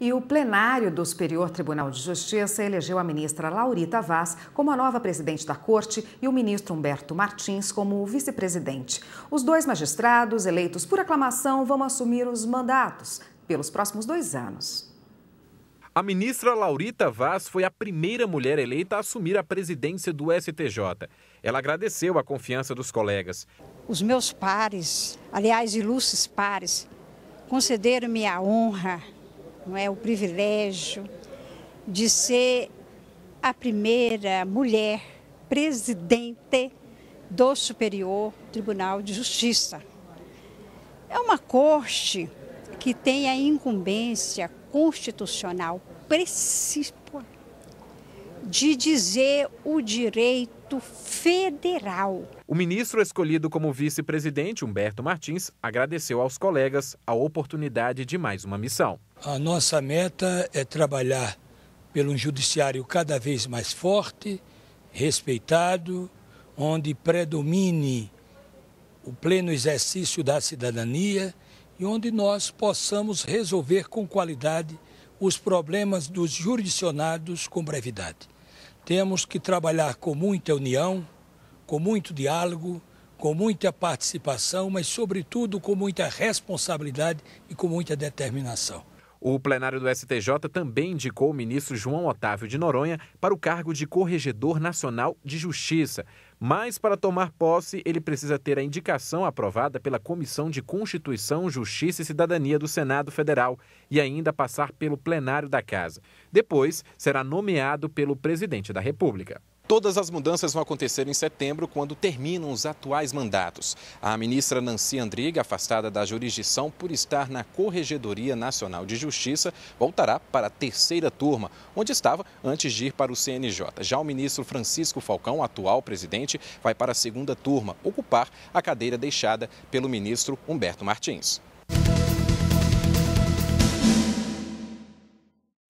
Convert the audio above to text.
E o plenário do Superior Tribunal de Justiça elegeu a ministra Laurita Vaz como a nova presidente da corte e o ministro Humberto Martins como vice-presidente. Os dois magistrados, eleitos por aclamação, vão assumir os mandatos pelos próximos dois anos. A ministra Laurita Vaz foi a primeira mulher eleita a assumir a presidência do STJ. Ela agradeceu a confiança dos colegas. Os meus pares, aliás, ilustres pares, concederam-me a honra não é o privilégio de ser a primeira mulher presidente do Superior Tribunal de Justiça. É uma corte que tem a incumbência constitucional de dizer o direito federal. O ministro escolhido como vice-presidente, Humberto Martins, agradeceu aos colegas a oportunidade de mais uma missão. A nossa meta é trabalhar pelo um judiciário cada vez mais forte, respeitado, onde predomine o pleno exercício da cidadania e onde nós possamos resolver com qualidade os problemas dos jurisdicionados com brevidade. Temos que trabalhar com muita união, com muito diálogo, com muita participação, mas, sobretudo, com muita responsabilidade e com muita determinação. O plenário do STJ também indicou o ministro João Otávio de Noronha para o cargo de Corregedor Nacional de Justiça. Mas, para tomar posse, ele precisa ter a indicação aprovada pela Comissão de Constituição, Justiça e Cidadania do Senado Federal e ainda passar pelo plenário da Casa. Depois, será nomeado pelo presidente da República. Todas as mudanças vão acontecer em setembro, quando terminam os atuais mandatos. A ministra Nancy Andriga, afastada da jurisdição por estar na Corregedoria Nacional de Justiça, voltará para a terceira turma, onde estava antes de ir para o CNJ. Já o ministro Francisco Falcão, atual presidente, vai para a segunda turma, ocupar a cadeira deixada pelo ministro Humberto Martins.